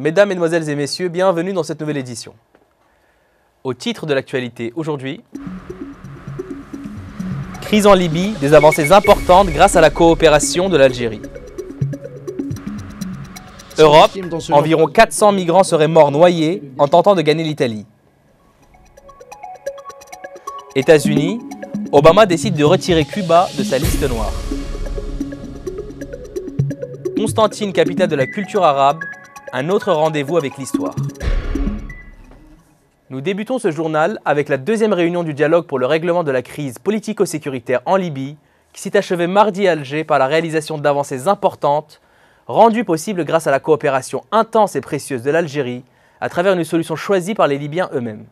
Mesdames, Mesdemoiselles et Messieurs, bienvenue dans cette nouvelle édition. Au titre de l'actualité aujourd'hui, crise en Libye, des avancées importantes grâce à la coopération de l'Algérie. Europe, environ 400 migrants seraient morts noyés en tentant de gagner l'Italie. États-Unis, Obama décide de retirer Cuba de sa liste noire. Constantine, capitale de la culture arabe, un autre rendez-vous avec l'histoire. Nous débutons ce journal avec la deuxième réunion du dialogue pour le règlement de la crise politico-sécuritaire en Libye, qui s'est achevée mardi à Alger par la réalisation d'avancées importantes, rendues possibles grâce à la coopération intense et précieuse de l'Algérie, à travers une solution choisie par les Libyens eux-mêmes.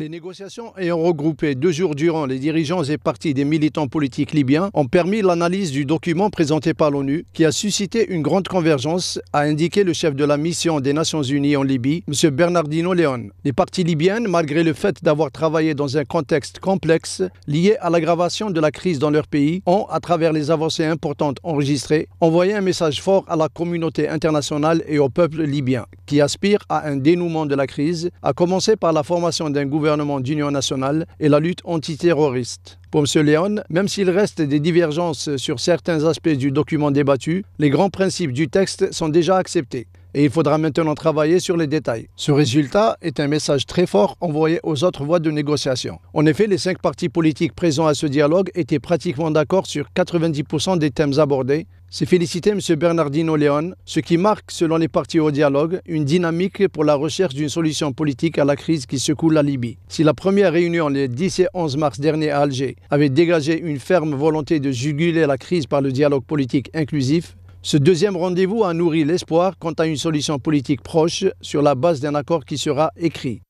Les négociations ayant regroupé deux jours durant les dirigeants et partis des militants politiques libyens ont permis l'analyse du document présenté par l'ONU qui a suscité une grande convergence, a indiqué le chef de la mission des Nations Unies en Libye, M. Bernardino Leon. Les partis libyennes, malgré le fait d'avoir travaillé dans un contexte complexe lié à l'aggravation de la crise dans leur pays, ont, à travers les avancées importantes enregistrées, envoyé un message fort à la communauté internationale et au peuple libyen qui aspire à un dénouement de la crise, à commencer par la formation d'un gouvernement gouvernement d'union nationale et la lutte antiterroriste. Pour M. Léon, même s'il reste des divergences sur certains aspects du document débattu, les grands principes du texte sont déjà acceptés et il faudra maintenant travailler sur les détails. Ce résultat est un message très fort envoyé aux autres voies de négociation. En effet, les cinq partis politiques présents à ce dialogue étaient pratiquement d'accord sur 90% des thèmes abordés, c'est féliciter M. Bernardino Leon, ce qui marque, selon les partis au dialogue, une dynamique pour la recherche d'une solution politique à la crise qui secoue la Libye. Si la première réunion les 10 et 11 mars dernier à Alger avait dégagé une ferme volonté de juguler la crise par le dialogue politique inclusif, ce deuxième rendez-vous a nourri l'espoir quant à une solution politique proche sur la base d'un accord qui sera écrit.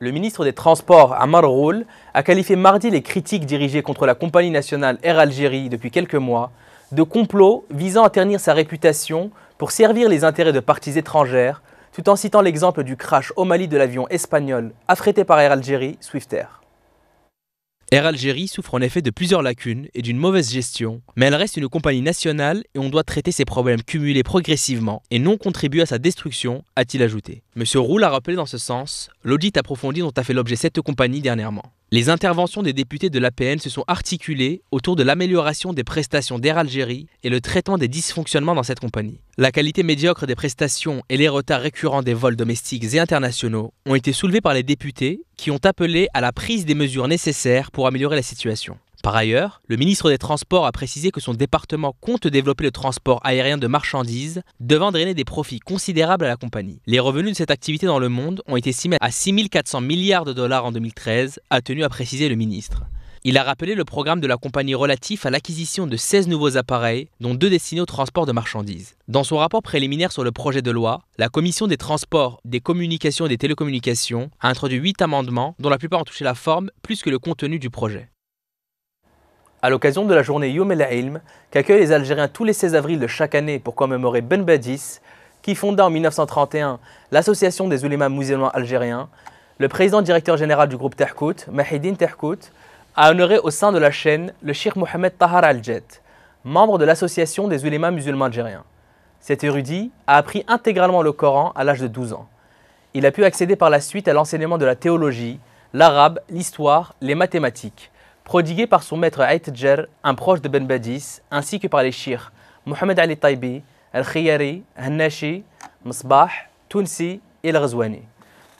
Le ministre des Transports, Amar Roul, a qualifié mardi les critiques dirigées contre la compagnie nationale Air Algérie depuis quelques mois de complot visant à ternir sa réputation pour servir les intérêts de parties étrangères, tout en citant l'exemple du crash au Mali de l'avion espagnol affrété par Air Algérie, Swift Air. L'air Algérie souffre en effet de plusieurs lacunes et d'une mauvaise gestion, mais elle reste une compagnie nationale et on doit traiter ses problèmes cumulés progressivement et non contribuer à sa destruction, a-t-il ajouté. Monsieur Roule a rappelé dans ce sens l'audit approfondi dont a fait l'objet cette compagnie dernièrement. Les interventions des députés de l'APN se sont articulées autour de l'amélioration des prestations d'Air Algérie et le traitement des dysfonctionnements dans cette compagnie. La qualité médiocre des prestations et les retards récurrents des vols domestiques et internationaux ont été soulevés par les députés qui ont appelé à la prise des mesures nécessaires pour améliorer la situation. Par ailleurs, le ministre des Transports a précisé que son département compte développer le transport aérien de marchandises, devant drainer des profits considérables à la compagnie. Les revenus de cette activité dans le monde ont été estimés à 6 400 milliards de dollars en 2013, a tenu à préciser le ministre. Il a rappelé le programme de la compagnie relatif à l'acquisition de 16 nouveaux appareils, dont deux destinés au transport de marchandises. Dans son rapport préliminaire sur le projet de loi, la Commission des transports, des communications et des télécommunications a introduit 8 amendements, dont la plupart ont touché la forme plus que le contenu du projet à l'occasion de la journée Yom El Ilm, qu'accueillent les Algériens tous les 16 avril de chaque année pour commémorer Ben Badis, qui fonda en 1931 l'Association des ulémas musulmans algériens, le président directeur général du groupe Terkout, Mahidine Terkout, a honoré au sein de la chaîne le Sheikh Mohamed Tahar Al-Jet, membre de l'Association des ulémas musulmans algériens. Cet érudit a appris intégralement le Coran à l'âge de 12 ans. Il a pu accéder par la suite à l'enseignement de la théologie, l'arabe, l'histoire, les mathématiques prodigué par son maître Djer, un proche de Ben Badis, ainsi que par les chirs Mohamed Ali Taibi, Al-Khiyari, Hannashi, Msbah, Tunsi et al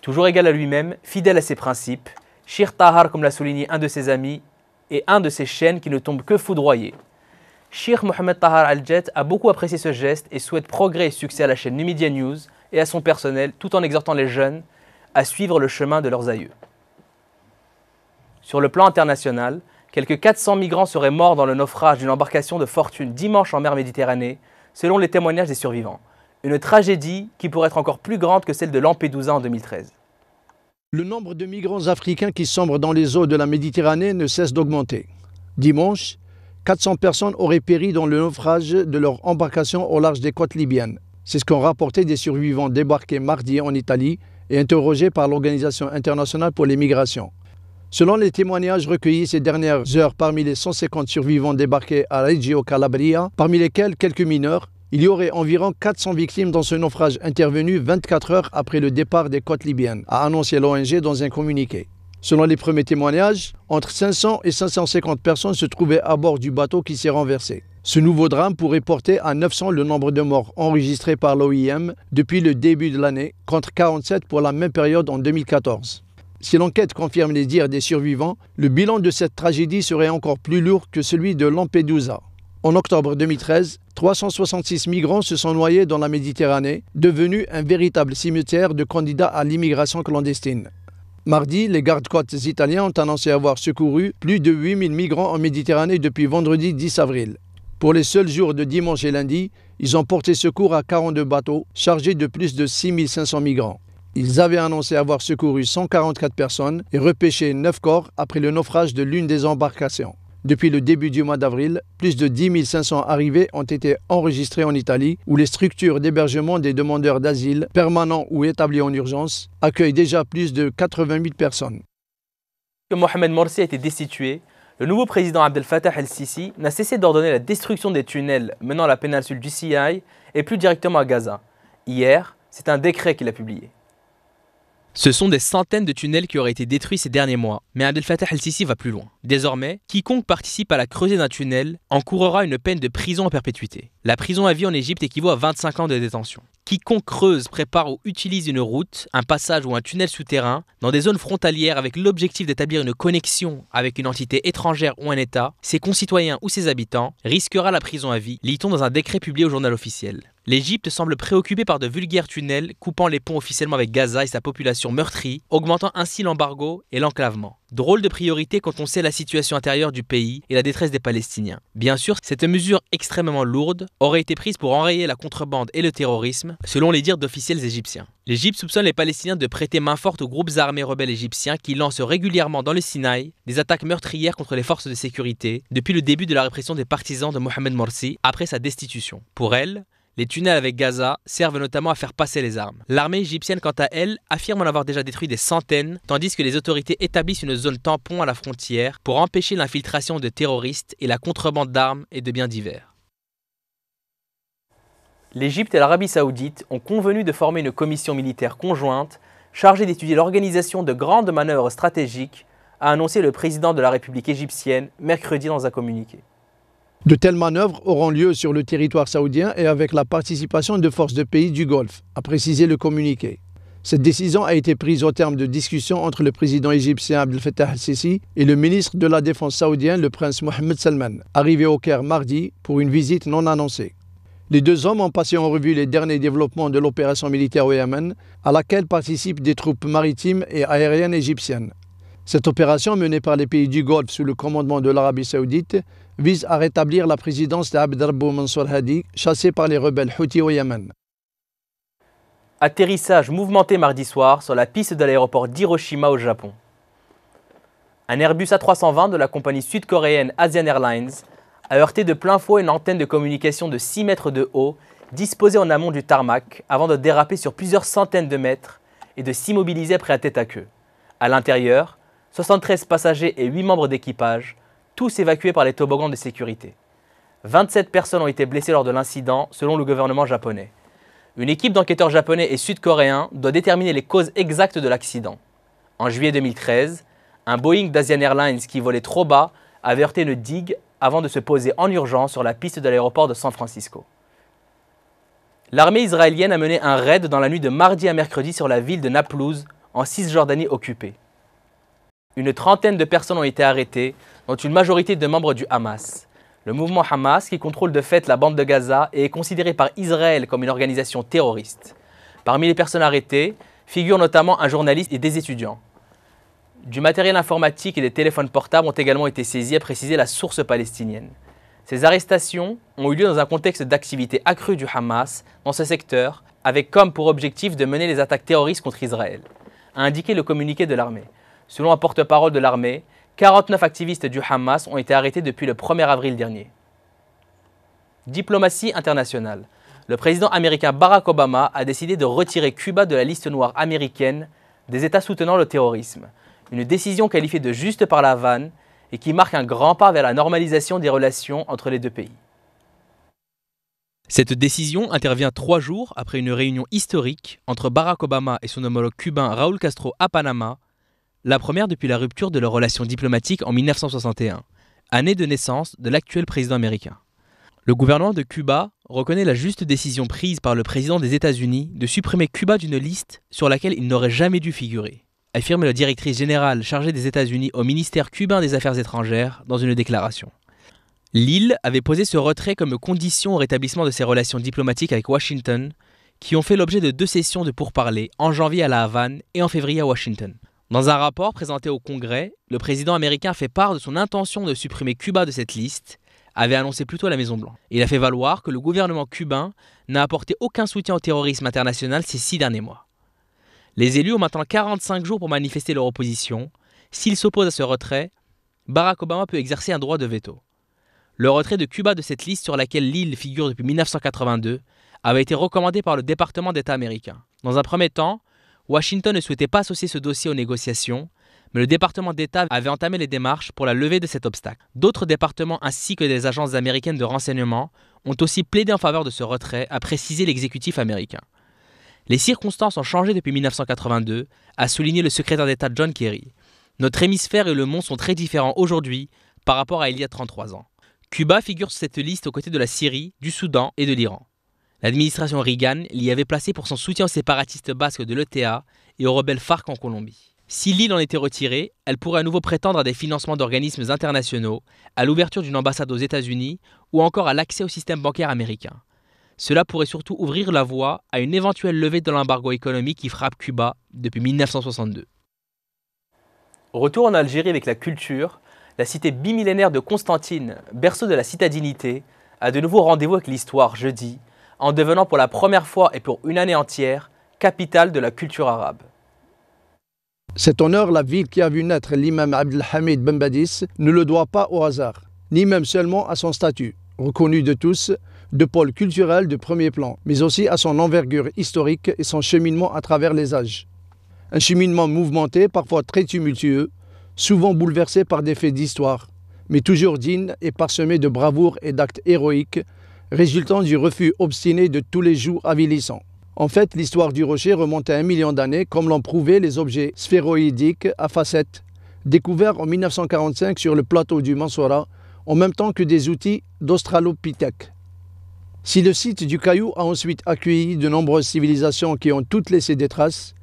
Toujours égal à lui-même, fidèle à ses principes, Shir Tahar, comme l'a souligné un de ses amis, est un de ses chaînes qui ne tombe que foudroyé. Shir Mohamed Tahar Al-Jet a beaucoup apprécié ce geste et souhaite progrès et succès à la chaîne Numidia News et à son personnel tout en exhortant les jeunes à suivre le chemin de leurs aïeux. Sur le plan international, quelques 400 migrants seraient morts dans le naufrage d'une embarcation de fortune dimanche en mer Méditerranée, selon les témoignages des survivants. Une tragédie qui pourrait être encore plus grande que celle de Lampedusa en 2013. Le nombre de migrants africains qui sombrent dans les eaux de la Méditerranée ne cesse d'augmenter. Dimanche, 400 personnes auraient péri dans le naufrage de leur embarcation au large des côtes libyennes. C'est ce qu'ont rapporté des survivants débarqués mardi en Italie et interrogés par l'Organisation internationale pour les migrations. Selon les témoignages recueillis ces dernières heures parmi les 150 survivants débarqués à Reggio Calabria, parmi lesquels quelques mineurs, il y aurait environ 400 victimes dans ce naufrage intervenu 24 heures après le départ des côtes libyennes, a annoncé l'ONG dans un communiqué. Selon les premiers témoignages, entre 500 et 550 personnes se trouvaient à bord du bateau qui s'est renversé. Ce nouveau drame pourrait porter à 900 le nombre de morts enregistrés par l'OIM depuis le début de l'année, contre 47 pour la même période en 2014. Si l'enquête confirme les dires des survivants, le bilan de cette tragédie serait encore plus lourd que celui de Lampedusa. En octobre 2013, 366 migrants se sont noyés dans la Méditerranée, devenu un véritable cimetière de candidats à l'immigration clandestine. Mardi, les gardes-côtes italiens ont annoncé avoir secouru plus de 8000 migrants en Méditerranée depuis vendredi 10 avril. Pour les seuls jours de dimanche et lundi, ils ont porté secours à 42 bateaux chargés de plus de 6500 migrants. Ils avaient annoncé avoir secouru 144 personnes et repêché 9 corps après le naufrage de l'une des embarcations. Depuis le début du mois d'avril, plus de 10 500 arrivées ont été enregistrées en Italie, où les structures d'hébergement des demandeurs d'asile, permanents ou établis en urgence, accueillent déjà plus de 80 personnes. Mohamed Morsi a été destitué, le nouveau président Abdel Fattah el-Sisi n'a cessé d'ordonner la destruction des tunnels menant à la péninsule du CIA et plus directement à Gaza. Hier, c'est un décret qu'il a publié. Ce sont des centaines de tunnels qui auraient été détruits ces derniers mois, mais Abdel Fattah el-Sisi va plus loin. Désormais, quiconque participe à la creusée d'un tunnel encourra une peine de prison à perpétuité. La prison à vie en Égypte équivaut à 25 ans de détention. Quiconque creuse, prépare ou utilise une route, un passage ou un tunnel souterrain dans des zones frontalières avec l'objectif d'établir une connexion avec une entité étrangère ou un État, ses concitoyens ou ses habitants, risquera la prison à vie, lit-on dans un décret publié au journal officiel. L'Égypte semble préoccupée par de vulgaires tunnels coupant les ponts officiellement avec Gaza et sa population meurtrie, augmentant ainsi l'embargo et l'enclavement. Drôle de priorité quand on sait la situation intérieure du pays et la détresse des Palestiniens. Bien sûr, cette mesure extrêmement lourde aurait été prise pour enrayer la contrebande et le terrorisme, selon les dires d'officiels égyptiens. L'Égypte soupçonne les Palestiniens de prêter main forte aux groupes armés rebelles égyptiens qui lancent régulièrement dans le Sinaï des attaques meurtrières contre les forces de sécurité depuis le début de la répression des partisans de Mohamed Morsi après sa destitution. Pour elle, les tunnels avec Gaza servent notamment à faire passer les armes. L'armée égyptienne, quant à elle, affirme en avoir déjà détruit des centaines, tandis que les autorités établissent une zone tampon à la frontière pour empêcher l'infiltration de terroristes et la contrebande d'armes et de biens divers. L'Égypte et l'Arabie saoudite ont convenu de former une commission militaire conjointe chargée d'étudier l'organisation de grandes manœuvres stratégiques, a annoncé le président de la République égyptienne mercredi dans un communiqué. De telles manœuvres auront lieu sur le territoire saoudien et avec la participation de forces de pays du Golfe, a précisé le communiqué. Cette décision a été prise au terme de discussions entre le président égyptien Abdel Fattah al-Sisi et le ministre de la Défense saoudien, le prince Mohamed Salman, arrivé au Caire mardi pour une visite non annoncée. Les deux hommes ont passé en revue les derniers développements de l'opération militaire au Yémen, à laquelle participent des troupes maritimes et aériennes égyptiennes. Cette opération menée par les pays du Golfe sous le commandement de l'Arabie saoudite vise à rétablir la présidence d'Abd Mansour Hadi, chassé par les rebelles Houthis au Yémen. Atterrissage mouvementé mardi soir sur la piste de l'aéroport d'Hiroshima au Japon. Un Airbus A320 de la compagnie sud-coréenne Asian Airlines a heurté de plein fouet une antenne de communication de 6 mètres de haut disposée en amont du tarmac avant de déraper sur plusieurs centaines de mètres et de s'immobiliser près à tête à queue. À l'intérieur, 73 passagers et 8 membres d'équipage tous évacués par les toboggans de sécurité. 27 personnes ont été blessées lors de l'incident, selon le gouvernement japonais. Une équipe d'enquêteurs japonais et sud-coréens doit déterminer les causes exactes de l'accident. En juillet 2013, un Boeing d'Asian Airlines qui volait trop bas avait heurté une digue avant de se poser en urgence sur la piste de l'aéroport de San Francisco. L'armée israélienne a mené un raid dans la nuit de mardi à mercredi sur la ville de Naplouse, en Cisjordanie occupée une trentaine de personnes ont été arrêtées, dont une majorité de membres du Hamas. Le mouvement Hamas, qui contrôle de fait la bande de Gaza et est considéré par Israël comme une organisation terroriste. Parmi les personnes arrêtées figurent notamment un journaliste et des étudiants. Du matériel informatique et des téléphones portables ont également été saisis, a précisé la source palestinienne. Ces arrestations ont eu lieu dans un contexte d'activité accrue du Hamas dans ce secteur, avec comme pour objectif de mener les attaques terroristes contre Israël, a indiqué le communiqué de l'armée. Selon un porte-parole de l'armée, 49 activistes du Hamas ont été arrêtés depuis le 1er avril dernier. Diplomatie internationale. Le président américain Barack Obama a décidé de retirer Cuba de la liste noire américaine des États soutenant le terrorisme. Une décision qualifiée de juste par La vanne et qui marque un grand pas vers la normalisation des relations entre les deux pays. Cette décision intervient trois jours après une réunion historique entre Barack Obama et son homologue cubain Raúl Castro à Panama la première depuis la rupture de leurs relations diplomatiques en 1961, année de naissance de l'actuel président américain. Le gouvernement de Cuba reconnaît la juste décision prise par le président des États-Unis de supprimer Cuba d'une liste sur laquelle il n'aurait jamais dû figurer, affirme la directrice générale chargée des États-Unis au ministère cubain des Affaires étrangères dans une déclaration. L'île avait posé ce retrait comme condition au rétablissement de ses relations diplomatiques avec Washington, qui ont fait l'objet de deux sessions de pourparlers en janvier à La Havane et en février à Washington. Dans un rapport présenté au Congrès, le président américain fait part de son intention de supprimer Cuba de cette liste, avait annoncé plutôt la Maison-Blanche. Il a fait valoir que le gouvernement cubain n'a apporté aucun soutien au terrorisme international ces six derniers mois. Les élus ont maintenant 45 jours pour manifester leur opposition. S'ils s'opposent à ce retrait, Barack Obama peut exercer un droit de veto. Le retrait de Cuba de cette liste sur laquelle l'île figure depuis 1982 avait été recommandé par le département d'État américain. Dans un premier temps, Washington ne souhaitait pas associer ce dossier aux négociations, mais le département d'État avait entamé les démarches pour la levée de cet obstacle. D'autres départements ainsi que des agences américaines de renseignement ont aussi plaidé en faveur de ce retrait, a précisé l'exécutif américain. Les circonstances ont changé depuis 1982, a souligné le secrétaire d'État John Kerry. Notre hémisphère et le monde sont très différents aujourd'hui par rapport à il y a 33 ans. Cuba figure sur cette liste aux côtés de la Syrie, du Soudan et de l'Iran. L'administration Reagan l'y avait placé pour son soutien aux séparatistes basques de l'ETA et aux rebelles FARC en Colombie. Si l'île en était retirée, elle pourrait à nouveau prétendre à des financements d'organismes internationaux, à l'ouverture d'une ambassade aux États-Unis ou encore à l'accès au système bancaire américain. Cela pourrait surtout ouvrir la voie à une éventuelle levée de l'embargo économique qui frappe Cuba depuis 1962. Retour en Algérie avec la culture, la cité bimillénaire de Constantine, berceau de la citadinité, a de nouveau rendez-vous avec l'histoire jeudi en devenant pour la première fois et pour une année entière capitale de la culture arabe. Cet honneur, la ville qui a vu naître l'imam Abdelhamid Ben ne le doit pas au hasard, ni même seulement à son statut, reconnu de tous, de pôle culturel de premier plan, mais aussi à son envergure historique et son cheminement à travers les âges. Un cheminement mouvementé, parfois très tumultueux, souvent bouleversé par des faits d'histoire, mais toujours digne et parsemé de bravoure et d'actes héroïques résultant du refus obstiné de tous les jours avilissants. En fait, l'histoire du rocher remonte à un million d'années, comme l'ont prouvé les objets sphéroïdiques à facettes, découverts en 1945 sur le plateau du Mansoura, en même temps que des outils d'Australopithèque. Si le site du caillou a ensuite accueilli de nombreuses civilisations qui ont toutes laissé des traces,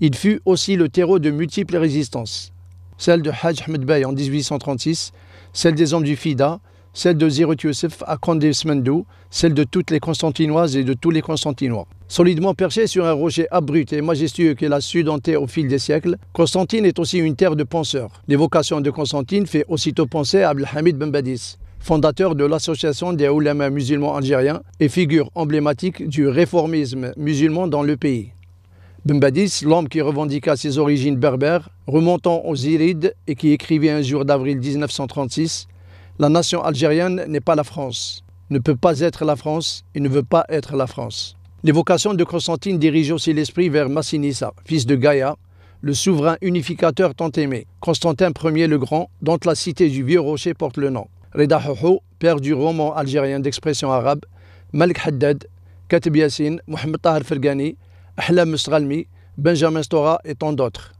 il fut aussi le terreau de multiples résistances. Celle de Hajj Ahmed Bey en 1836, celle des hommes du Fida, celle de Zirut Youssef à Condé Smendou, celle de toutes les Constantinoises et de tous les Constantinois. Solidement perché sur un rocher abrupt et majestueux qu'elle a su au fil des siècles, Constantine est aussi une terre de penseurs. L'évocation de Constantine fait aussitôt penser à Abdelhamid Ben fondateur de l'Association des Oulamas musulmans algériens et figure emblématique du réformisme musulman dans le pays. Ben l'homme qui revendiqua ses origines berbères, remontant aux Zirides et qui écrivit un jour d'avril 1936 la nation algérienne n'est pas la France, ne peut pas être la France et ne veut pas être la France. L'évocation de Constantine dirige aussi l'esprit vers Massinissa, fils de Gaïa, le souverain unificateur tant aimé, Constantin Ier le Grand, dont la cité du Vieux Rocher porte le nom. Reda père du roman algérien d'expression arabe, Malik Haddad, Katib Yassine, Mohamed Tahar Fergani, Ahlam Sralmi, Benjamin Stora et tant d'autres.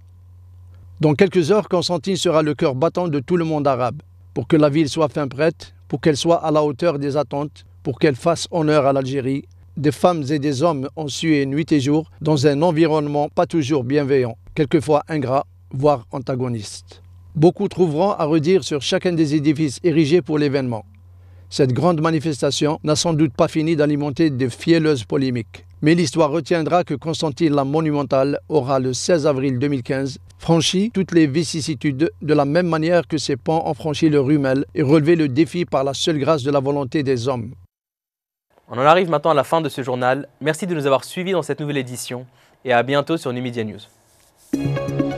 Dans quelques heures, Constantine sera le cœur battant de tout le monde arabe pour que la ville soit fin prête, pour qu'elle soit à la hauteur des attentes, pour qu'elle fasse honneur à l'Algérie. Des femmes et des hommes ont sué nuit et jour dans un environnement pas toujours bienveillant, quelquefois ingrat, voire antagoniste. Beaucoup trouveront à redire sur chacun des édifices érigés pour l'événement. Cette grande manifestation n'a sans doute pas fini d'alimenter de fielleuses polémiques. Mais l'histoire retiendra que Constantine la Monumentale aura le 16 avril 2015 franchi toutes les vicissitudes de la même manière que ses pans ont franchi le rumel et relevé le défi par la seule grâce de la volonté des hommes. On en arrive maintenant à la fin de ce journal. Merci de nous avoir suivis dans cette nouvelle édition et à bientôt sur Numidia News.